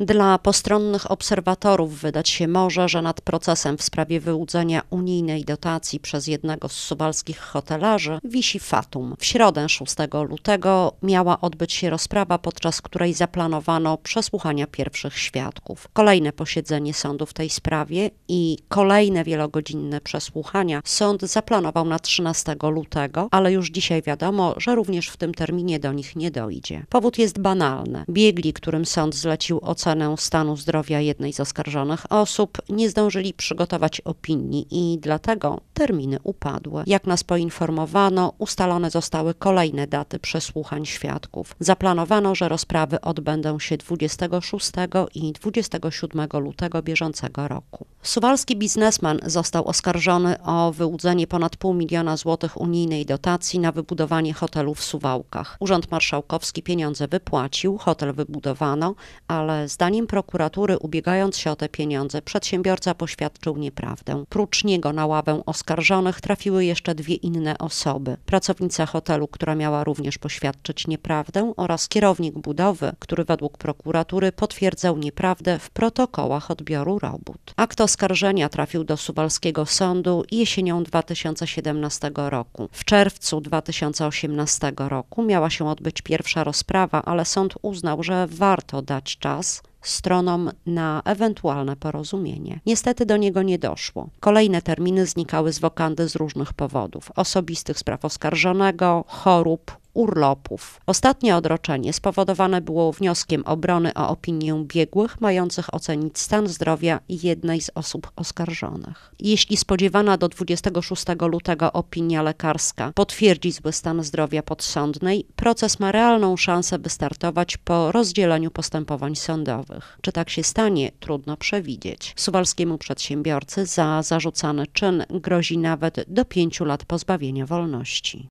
Dla postronnych obserwatorów wydać się może, że nad procesem w sprawie wyłudzenia unijnej dotacji przez jednego z suwalskich hotelarzy wisi fatum. W środę 6 lutego miała odbyć się rozprawa, podczas której zaplanowano przesłuchania pierwszych świadków. Kolejne posiedzenie sądu w tej sprawie i kolejne wielogodzinne przesłuchania sąd zaplanował na 13 lutego, ale już dzisiaj wiadomo, że również w tym terminie do nich nie dojdzie. Powód jest banalny. Biegli, którym sąd zlecił ocenę ocenę stanu zdrowia jednej z oskarżonych osób, nie zdążyli przygotować opinii i dlatego terminy upadły. Jak nas poinformowano, ustalone zostały kolejne daty przesłuchań świadków. Zaplanowano, że rozprawy odbędą się 26 i 27 lutego bieżącego roku. Suwalski biznesman został oskarżony o wyłudzenie ponad pół miliona złotych unijnej dotacji na wybudowanie hotelu w Suwałkach. Urząd Marszałkowski pieniądze wypłacił, hotel wybudowano, ale z Zdaniem prokuratury, ubiegając się o te pieniądze, przedsiębiorca poświadczył nieprawdę. Prócz niego na ławę oskarżonych trafiły jeszcze dwie inne osoby. Pracownica hotelu, która miała również poświadczyć nieprawdę oraz kierownik budowy, który według prokuratury potwierdzał nieprawdę w protokołach odbioru robót. Akt oskarżenia trafił do suwalskiego sądu jesienią 2017 roku. W czerwcu 2018 roku miała się odbyć pierwsza rozprawa, ale sąd uznał, że warto dać czas stronom na ewentualne porozumienie. Niestety do niego nie doszło. Kolejne terminy znikały z wokandy z różnych powodów: osobistych spraw oskarżonego, chorób, urlopów. Ostatnie odroczenie spowodowane było wnioskiem obrony o opinię biegłych mających ocenić stan zdrowia jednej z osób oskarżonych. Jeśli spodziewana do 26 lutego opinia lekarska potwierdzi zły stan zdrowia podsądnej, proces ma realną szansę wystartować po rozdzieleniu postępowań sądowych. Czy tak się stanie, trudno przewidzieć. Suwalskiemu przedsiębiorcy za zarzucany czyn grozi nawet do pięciu lat pozbawienia wolności.